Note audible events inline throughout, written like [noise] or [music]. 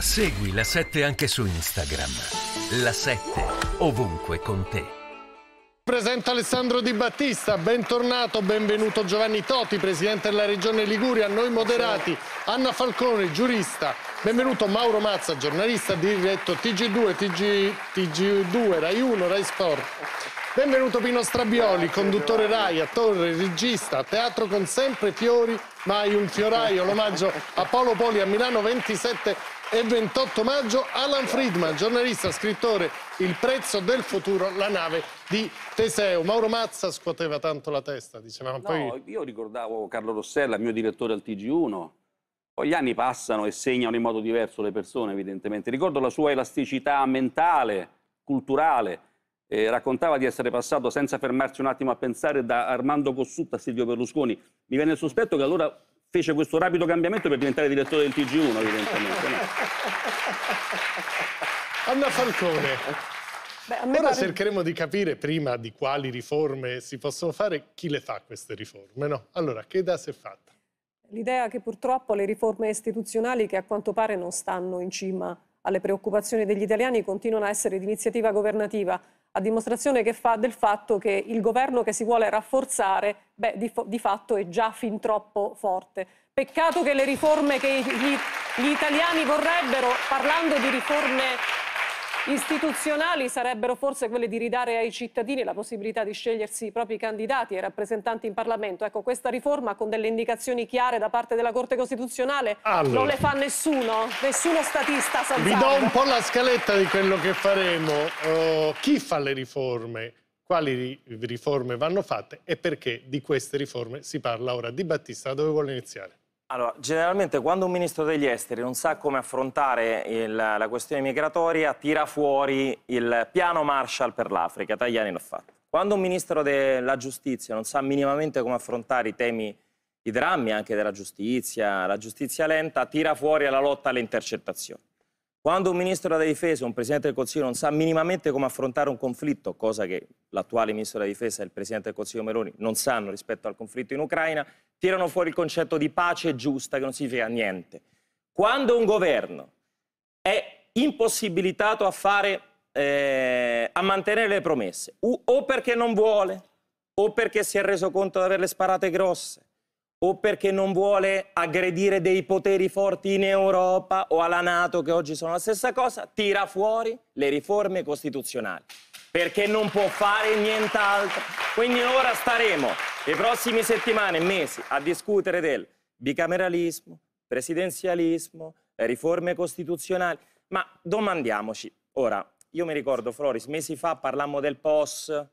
Segui la 7 anche su Instagram. La 7 ovunque con te. Presenta Alessandro Di Battista, bentornato, benvenuto Giovanni Toti, presidente della regione Liguria, noi moderati, Anna Falcone, giurista, benvenuto Mauro Mazza, giornalista, diretto TG2, TG, TG2, Rai 1, Rai Sport. Benvenuto Pino Strabioli, conduttore Rai, attore, regista, teatro con sempre fiori, mai un fioraio, l'omaggio a Paolo Poli a Milano 27 e 28 maggio Alan Friedman, giornalista, scrittore, Il prezzo del futuro, la nave di Teseo. Mauro Mazza scuoteva tanto la testa, dicevamo. No, poi... io ricordavo Carlo Rossella, mio direttore al TG1. Poi gli anni passano e segnano in modo diverso le persone, evidentemente. Ricordo la sua elasticità mentale, culturale. Eh, raccontava di essere passato senza fermarsi un attimo a pensare da Armando Cossutta a Silvio Berlusconi. Mi viene il sospetto che allora fece questo rapido cambiamento per diventare direttore del TG1, evidentemente. No? [laughs] Anna Falcone. Beh, Ora pare... cercheremo di capire prima di quali riforme si possono fare, chi le fa queste riforme, no? Allora, che idea si è fatta? L'idea che purtroppo le riforme istituzionali, che a quanto pare non stanno in cima alle preoccupazioni degli italiani, continuano a essere di iniziativa governativa a dimostrazione che fa del fatto che il governo che si vuole rafforzare, beh, di, di, fatto è già fin troppo forte. Peccato che le riforme che gli, gli italiani vorrebbero, parlando di riforme istituzionali sarebbero forse quelle di ridare ai cittadini la possibilità di scegliersi i propri candidati e rappresentanti in Parlamento. Ecco, questa riforma con delle indicazioni chiare da parte della Corte Costituzionale allora. non le fa nessuno, nessuno statista. Sanzardo. Vi do un po' la scaletta di quello che faremo. Uh, chi fa le riforme? Quali riforme vanno fatte e perché di queste riforme si parla ora? Di Battista, da dove vuole iniziare? Allora, generalmente quando un ministro degli esteri non sa come affrontare il, la questione migratoria, tira fuori il piano Marshall per l'Africa, Tagliani l'ha fatto. Quando un ministro della giustizia non sa minimamente come affrontare i temi, i drammi anche della giustizia, la giustizia lenta, tira fuori la lotta alle intercettazioni. Quando un ministro della difesa, un presidente del Consiglio non sa minimamente come affrontare un conflitto, cosa che l'attuale ministro della difesa e il presidente del Consiglio Meloni non sanno rispetto al conflitto in Ucraina, tirano fuori il concetto di pace giusta che non significa niente. Quando un governo è impossibilitato a, fare, eh, a mantenere le promesse, o perché non vuole, o perché si è reso conto di averle sparate grosse, o perché non vuole aggredire dei poteri forti in Europa o alla Nato, che oggi sono la stessa cosa, tira fuori le riforme costituzionali, perché non può fare nient'altro. Quindi ora staremo le prossime settimane e mesi a discutere del bicameralismo, presidenzialismo, riforme costituzionali, ma domandiamoci, ora, io mi ricordo, Floris, mesi fa parlammo del POS,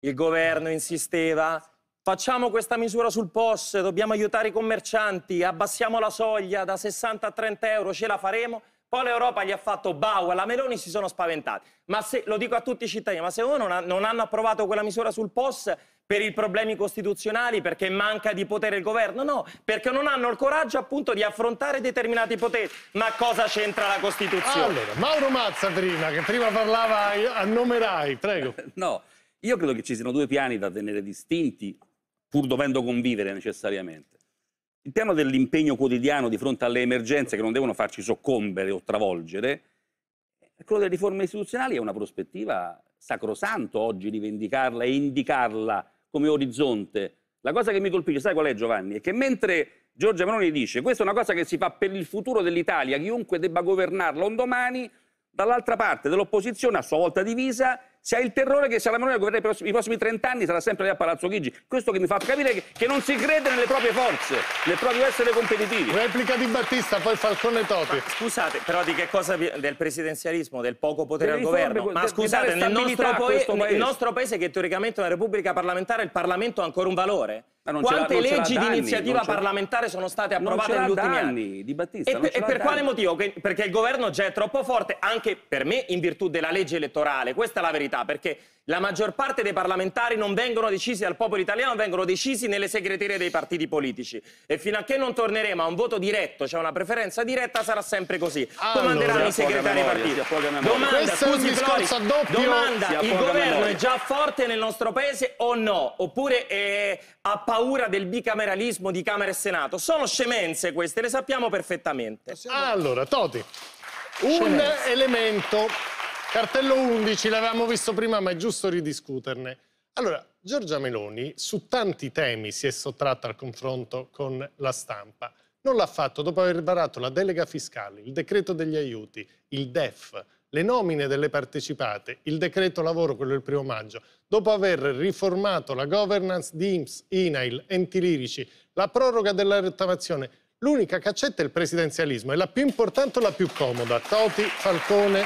il governo insisteva, facciamo questa misura sul POS, dobbiamo aiutare i commercianti, abbassiamo la soglia da 60 a 30 euro, ce la faremo. Poi l'Europa gli ha fatto bau, alla Meloni si sono spaventati. Ma se, lo dico a tutti i cittadini, ma se uno non, ha, non hanno approvato quella misura sul POS, per i problemi costituzionali, perché manca di potere il governo, no, perché non hanno il coraggio appunto di affrontare determinati poteri. Ma cosa c'entra la Costituzione? Allora, Mauro Mazza prima, che prima parlava a nome Rai, prego. [laughs] No, io credo che ci siano due piani da tenere distinti, pur dovendo convivere necessariamente. Il piano dell'impegno quotidiano di fronte alle emergenze che non devono farci soccombere o travolgere, quello delle riforme istituzionali è una prospettiva sacrosanto oggi rivendicarla e indicarla come orizzonte. La cosa che mi colpisce, sai qual è Giovanni? È che mentre Giorgia Meloni dice questa è una cosa che si fa per il futuro dell'Italia, chiunque debba governarla un domani, dall'altra parte dell'opposizione, a sua volta divisa, se hai il terrore che se la Meloni governerà i prossimi 30 anni sarà sempre lì a Palazzo Chigi. Questo che mi fa capire che, che non si crede nelle proprie forze, nel proprio essere competitivi. Replica di Battista, poi Falcone e Toti. Ma scusate, però di che cosa del presidenzialismo, del poco potere al governo? Ma de, scusate, nel nostro, paese. nel nostro paese che teoricamente è una repubblica parlamentare, il Parlamento ha ancora un valore? Quante leggi di iniziativa parlamentare sono state approvate negli ultimi anni? Di Battista, e, e per quale motivo? Perché il governo già è troppo forte, anche per me in virtù della legge elettorale. Questa è la verità, perché la maggior parte dei parlamentari non vengono decisi dal popolo italiano, vengono decisi nelle segreterie dei partiti politici. E fino a che non torneremo a un voto diretto, cioè una preferenza diretta, sarà sempre così. Comanderanno allora, i segretari dei partiti. Domanda, scusi, doppio, domanda, il governo memoria. è già forte nel nostro paese o no? Oppure eh, ha paura del bicameralismo di Camera e Senato? Sono scemenze queste, le sappiamo perfettamente. Allora, Toti, un Scemenza. elemento Cartello 11, l'avevamo visto prima, ma è giusto ridiscuterne. Allora, Giorgia Meloni su tanti temi si è sottratta al confronto con la stampa. Non l'ha fatto dopo aver varato la delega fiscale, il decreto degli aiuti, il DEF, le nomine delle partecipate, il decreto lavoro, quello del primo maggio, dopo aver riformato la governance di IMSS, INAIL, enti lirici, la proroga della rottamazione. L'unica caccetta è il presidenzialismo, è la più importante o la più comoda? Toti, Falcone,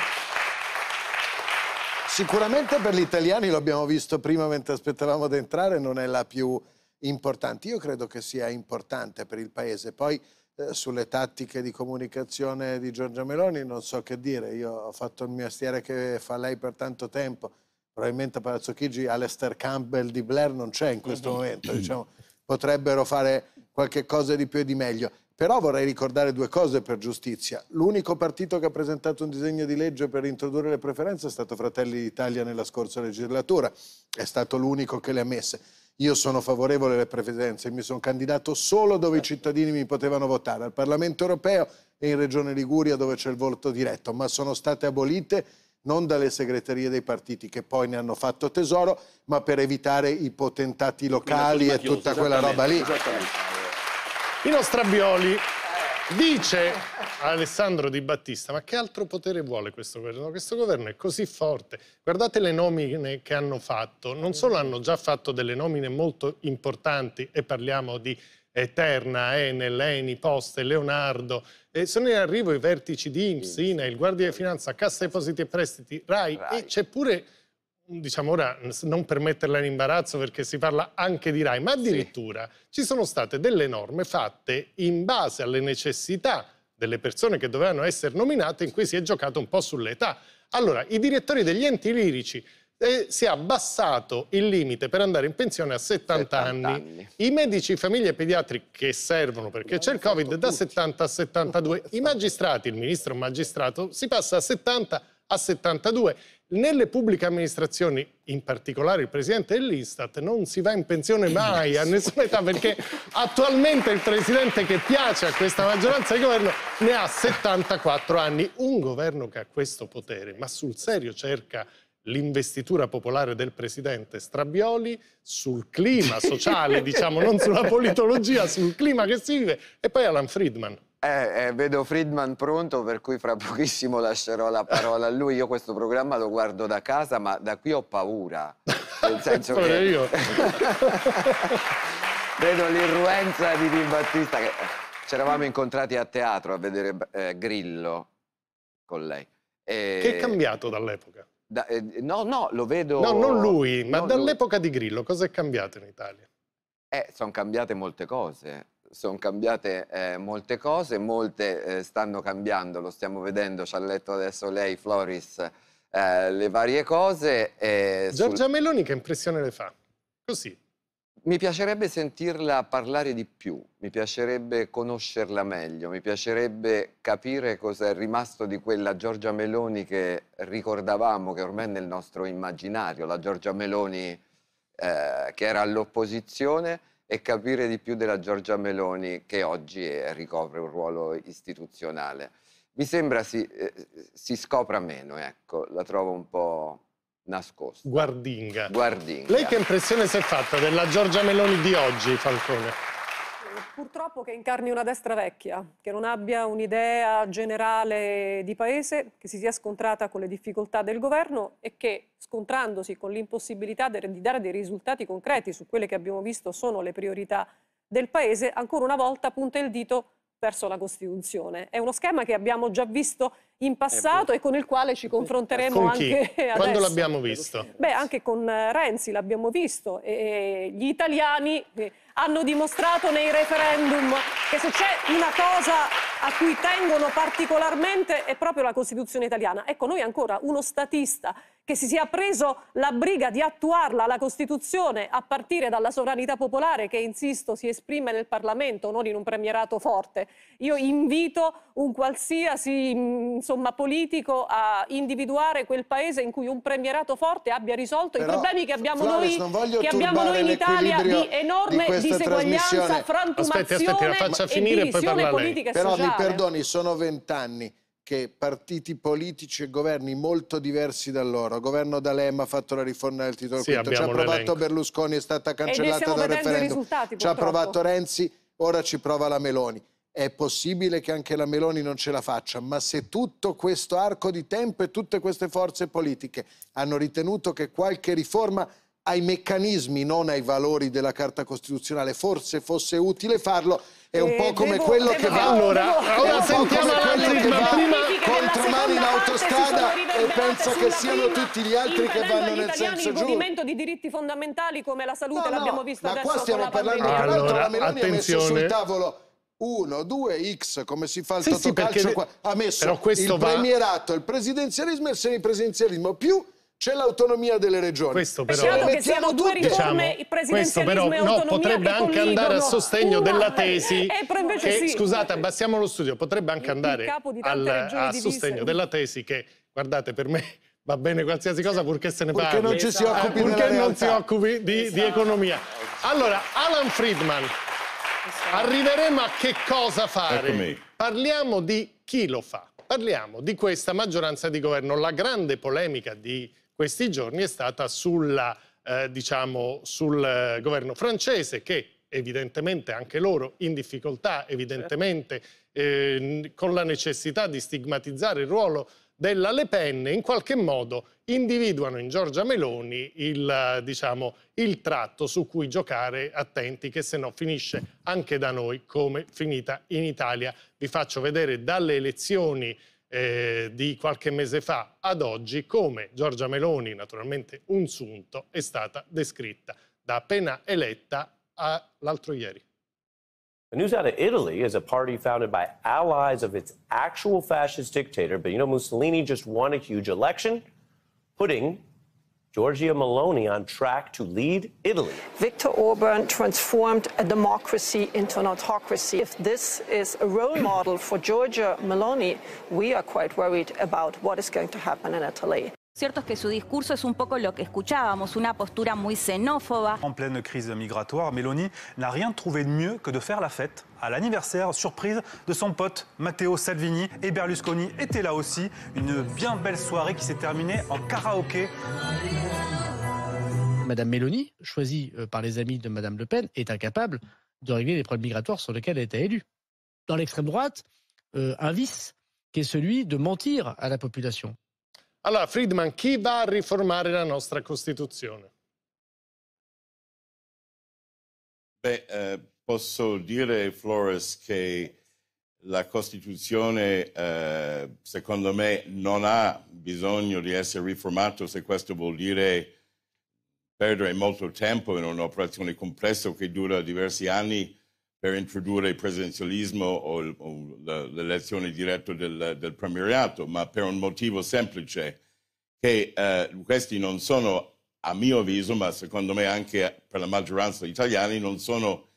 Sicuramente per gli italiani, l'abbiamo visto prima mentre aspettavamo di entrare, non è la più importante. Io credo che sia importante per il Paese. Poi eh, sulle tattiche di comunicazione di Giorgia Meloni non so che dire. Io ho fatto il mestiere che fa lei per tanto tempo. Probabilmente a Palazzo Chigi Alester Campbell di Blair non c'è in questo momento. Diciamo, potrebbero fare qualche cosa di più e di meglio. Però vorrei ricordare due cose per giustizia. L'unico partito che ha presentato un disegno di legge per introdurre le preferenze è stato Fratelli d'Italia nella scorsa legislatura. È stato l'unico che le ha messe. Io sono favorevole alle preferenze, mi sono candidato solo dove i cittadini mi potevano votare, al Parlamento europeo e in Regione Liguria dove c'è il voto diretto, ma sono state abolite non dalle segreterie dei partiti che poi ne hanno fatto tesoro, ma per evitare i potentati locali e tutta quella roba lì. Esattamente. Pino Strabioli dice a Alessandro Di Battista ma che altro potere vuole questo governo? Questo governo è così forte. Guardate le nomine che hanno fatto. Non solo hanno già fatto delle nomine molto importanti e parliamo di Eterna, Enel, Eni, Poste, Leonardo. E sono in arrivo i vertici di IMSS, il Guardia di Finanza, Cassa Depositi e Prestiti, RAI. RAI. e c'è pure diciamo ora, non per metterla in imbarazzo perché si parla anche di RAI, ma addirittura sì. ci sono state delle norme fatte in base alle necessità delle persone che dovevano essere nominate in cui si è giocato un po' sull'età. Allora, i direttori degli enti lirici eh, si è abbassato il limite per andare in pensione a 70, 70 anni. anni. I medici famiglie pediatri che servono perché c'è il Covid da 70 a 72, i magistrati, il ministro magistrato si passa da 70 a 72 nelle pubbliche amministrazioni, in particolare il presidente dell'Istat, non si va in pensione mai a nessuna età perché attualmente il presidente che piace a questa maggioranza di governo ne ha 74 anni. Un governo che ha questo potere, ma sul serio cerca l'investitura popolare del presidente Strabioli sul clima sociale, diciamo, non sulla politologia, sul clima che si vive, e poi Alan Friedman. Eh, eh, vedo Friedman pronto, per cui fra [laughs] pochissimo lascerò la parola a lui. Io questo programma lo guardo da casa, ma da qui ho paura. Nel [laughs] senso che... io. [laughs] vedo l'irruenza di Di Battista. Che... Eh, ci eravamo incontrati a teatro a vedere eh, Grillo con lei. E... Che è cambiato dall'epoca? Da, eh, no, no, lo vedo... No, non lui, ma no, dall'epoca lui... di Grillo cosa è cambiato in Italia? Eh, sono cambiate molte cose sono cambiate eh, molte cose, molte eh, stanno cambiando, lo stiamo vedendo, ci ha letto adesso lei, Floris, eh, le varie cose. Giorgia sul... Meloni che impressione le fa? Così. Mi piacerebbe sentirla parlare di più, mi piacerebbe conoscerla meglio, mi piacerebbe capire cosa è rimasto di quella Giorgia Meloni che ricordavamo, che ormai è nel nostro immaginario, la Giorgia Meloni eh, che era all'opposizione e capire di più della Giorgia Meloni che oggi è, eh, ricopre un ruolo istituzionale. Mi sembra si, eh, si scopra meno, ecco, la trovo un po' nascosta. Guardinga. Guardinga. Lei che impressione si è fatta della Giorgia Meloni di oggi, Falcone? purtroppo che incarni una destra vecchia, che non abbia un'idea generale di paese, che si sia scontrata con le difficoltà del governo e che scontrandosi con l'impossibilità di dare dei risultati concreti su quelle che abbiamo visto sono le priorità del paese, ancora una volta punta il dito verso la Costituzione. È uno schema che abbiamo già visto in passato eh, e con il quale ci eh, confronteremo con anche [laughs] adesso. Quando l'abbiamo visto? Beh, anche con Renzi l'abbiamo visto e gli italiani hanno dimostrato nei referendum che se c'è una cosa a cui tengono particolarmente è proprio la Costituzione italiana. Ecco, noi ancora uno statista che si sia preso la briga di attuarla la Costituzione a partire dalla sovranità popolare che, insisto, si esprime nel Parlamento, non in un premierato forte. Io invito un qualsiasi mm, insomma, politico a individuare quel paese in cui un premierato forte abbia risolto Però, i problemi che abbiamo, Flores, noi, che abbiamo noi in Italia di enorme di diseguaglianza, frantumazione aspetta, aspetta, la faccia finire, e divisione poi politica e Però sociale. mi perdoni, sono vent'anni che partiti politici e governi molto diversi da loro. Governo D'Alema ha fatto la riforma del titolo sì, quinto, ci ha provato Berlusconi, è stata cancellata dal referendum, ci ha provato Renzi, ora ci prova la Meloni. È possibile che anche la Meloni non ce la faccia, ma se tutto questo arco di tempo e tutte queste forze politiche hanno ritenuto che qualche riforma ai meccanismi, non ai valori della Carta Costituzionale, forse fosse utile farlo, è un po' eh, come devo, quello devo, che va... Allora, ora sentiamo l'analisi, ma prima... Contro mani in autostrada e penso che siano prima, tutti gli altri che vanno nel senso giusto. il movimento di diritti fondamentali come la salute no, l'abbiamo visto ma adesso Ma qua stiamo parlando di allora, la Meloni ha messo sul tavolo 1, 2, X, come si fa il sì, totocalcio sì, qua. Ha messo il premierato, il presidenzialismo e il semipresidenzialismo più c'è l'autonomia delle regioni. Questo però, Peccato che siano due riforme, diciamo, questo però no, potrebbe anche andare a sostegno una, della [laughs] tesi eh, che, sì. scusate, abbassiamo lo studio, potrebbe anche andare al, a sostegno della tesi che, guardate, per me [laughs] va bene qualsiasi cosa purché se ne parli. Purché non ci si occupi, esatto. purché non si occupi di, esatto. di economia. Allora, Alan Friedman, esatto. arriveremo a che cosa fare. Eccomi. Parliamo di chi lo fa. Parliamo di questa maggioranza di governo. La grande polemica di questi giorni è stata sulla, eh, diciamo, sul eh, governo francese che evidentemente anche loro in difficoltà, evidentemente eh, con la necessità di stigmatizzare il ruolo della Le Pen, in qualche modo individuano in Giorgia Meloni il, eh, diciamo, il tratto su cui giocare attenti, che se no finisce anche da noi come finita in Italia. Vi faccio vedere dalle elezioni eh, di qualche mese fa ad oggi, come Giorgia Meloni, naturalmente un sunto, è stata descritta da appena eletta l'altro ieri. The news out of Italy is a party founded by allies of its actual fascist dictator, but Mussolini just won a huge election, putting Giorgia Maloney on track to lead Italy. Viktor Orban transformed a democracy into an autocracy. If this is a role model for Giorgia Maloney, we are quite worried about what is going to happen in Italy. que un peu lo que une posture très xénophobe. En pleine crise migratoire, Mélanie n'a rien trouvé de mieux que de faire la fête à l'anniversaire surprise de son pote Matteo Salvini et Berlusconi étaient là aussi. Une bien belle soirée qui s'est terminée en karaoké. Madame Mélanie, choisie euh, par les amis de Madame Le Pen, est incapable de régler les problèmes migratoires sur lesquels elle était élue. Dans l'extrême droite, euh, un vice qui est celui de mentir à la population. Allora, Friedman, chi va a riformare la nostra Costituzione? Beh, eh, posso dire, Flores, che la Costituzione, eh, secondo me, non ha bisogno di essere riformata se questo vuol dire perdere molto tempo in un'operazione complessa che dura diversi anni per introdurre il presidenzialismo o, il, o l'elezione diretta del, del, premierato, ma per un motivo semplice, che eh, questi non sono, a mio avviso, ma secondo me anche per la maggioranza degli italiani, non sono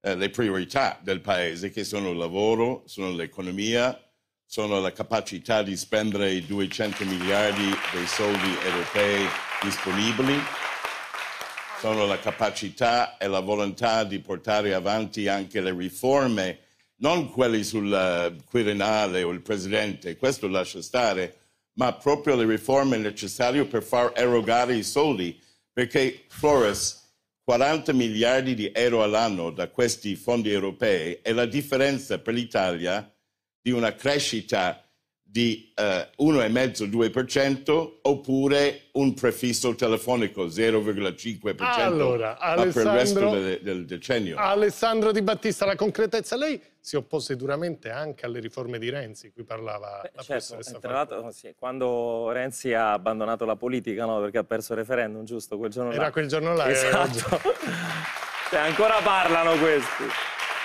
eh, le priorità del Paese, che sono il lavoro, sono l'economia, sono la capacità di spendere i 200 miliardi dei soldi europei disponibili sono la capacità e la volontà di portare avanti anche le riforme, non quelle sul eh, Quirinale o il Presidente, questo lascia stare, ma proprio le riforme necessarie per far erogare i soldi, perché Flores 40 miliardi di euro all'anno da questi fondi europei è la differenza per l'Italia di una crescita di eh, 1,5-2% oppure un prefisso telefonico 0,5% allora, per il resto del, del, decennio. Alessandro Di Battista, la concretezza, lei si oppose duramente anche alle riforme di Renzi, qui parlava Beh, la certo, Tra l'altro, sì, quando Renzi ha abbandonato la politica, no, perché ha perso il referendum, giusto, quel giorno Era là. Era quel giorno là. Esatto. cioè, ancora parlano questi.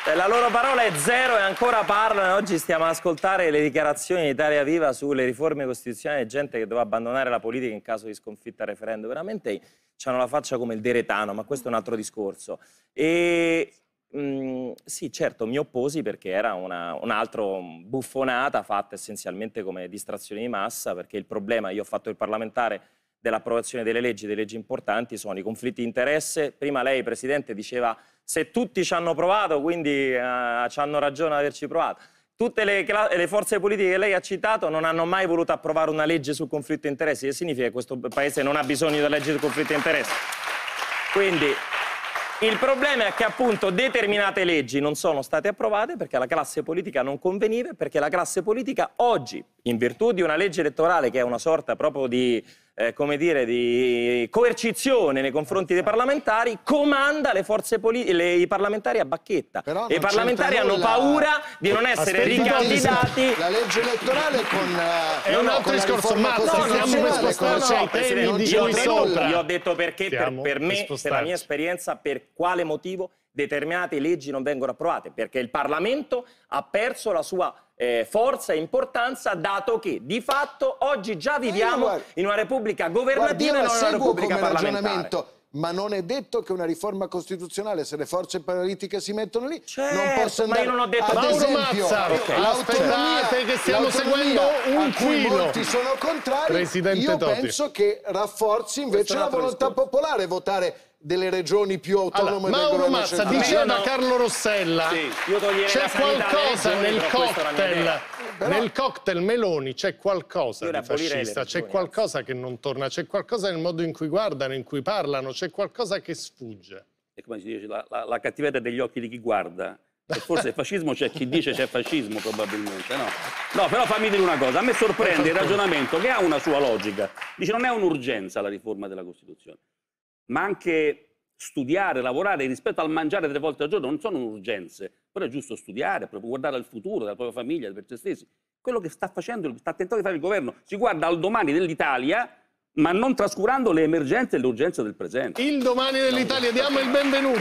Eh, la loro parola è zero e ancora parlano. Oggi stiamo ad ascoltare le dichiarazioni di Italia Viva sulle riforme costituzionali e gente che doveva abbandonare la politica in caso di sconfitta al referendum. Veramente hanno la faccia come il deretano, ma questo è un altro discorso. E Mm, sì, certo, mi opposi perché era un'altra un buffonata fatta essenzialmente come distrazione di massa, perché il problema, io ho fatto il parlamentare dell'approvazione delle leggi, delle leggi importanti, sono i conflitti di interesse. Prima lei, Presidente, diceva se tutti ci hanno provato, quindi eh, ci hanno ragione ad averci provato. Tutte le, le, forze politiche che lei ha citato non hanno mai voluto approvare una legge sul conflitto di interessi, che significa che questo Paese non ha bisogno di leggi sul conflitto di interessi. Quindi il problema è che appunto determinate leggi non sono state approvate perché la classe politica non conveniva, perché la classe politica oggi, in virtù di una legge elettorale che è una sorta proprio di eh, come dire, di coercizione nei confronti dei parlamentari, comanda le forze politiche, i parlamentari a bacchetta. e i parlamentari hanno la... paura di non essere ricandidati. La legge elettorale con... Eh, È no, un altro discorso, ma stiamo per spostare no, no, Presidente, io, io ho detto perché per, per me, per la mia esperienza, per quale motivo determinate leggi non vengono approvate, perché il Parlamento ha perso la sua eh, forza e importanza, dato che di fatto oggi già viviamo guarda, in una repubblica governativa e non in una repubblica parlamentare. Ma non è detto che una riforma costituzionale, se le forze politiche si mettono lì, certo, non possa andare... Ma io non ho detto... Ad esempio, okay. aspettate che stiamo seguendo un quilo. molti sono contrari, Presidente io Totti. penso che rafforzi invece la volontà popolare, votare delle regioni più autonome allora, Mauro Mazza diceva Carlo Rossella sì, c'è qualcosa nel cocktail nel cocktail Meloni c'è qualcosa di fascista c'è qualcosa che non torna c'è qualcosa nel modo in cui guardano in cui parlano c'è qualcosa che sfugge E come si dice la, la, la cattiveria degli occhi di chi guarda e forse il fascismo c'è chi dice c'è fascismo probabilmente no? no però fammi dire una cosa a me sorprende il ragionamento che ha una sua logica dice non è un'urgenza la riforma della Costituzione ma anche studiare, lavorare rispetto al mangiare tre volte al giorno non sono urgenze, però è giusto studiare, proprio guardare al futuro della propria famiglia, per se stessi. Quello che sta facendo, sta tentando di fare il governo, si guarda al domani dell'Italia, ma non trascurando le emergenze e le urgenze del presente. Il domani dell'Italia, diamo il benvenuto.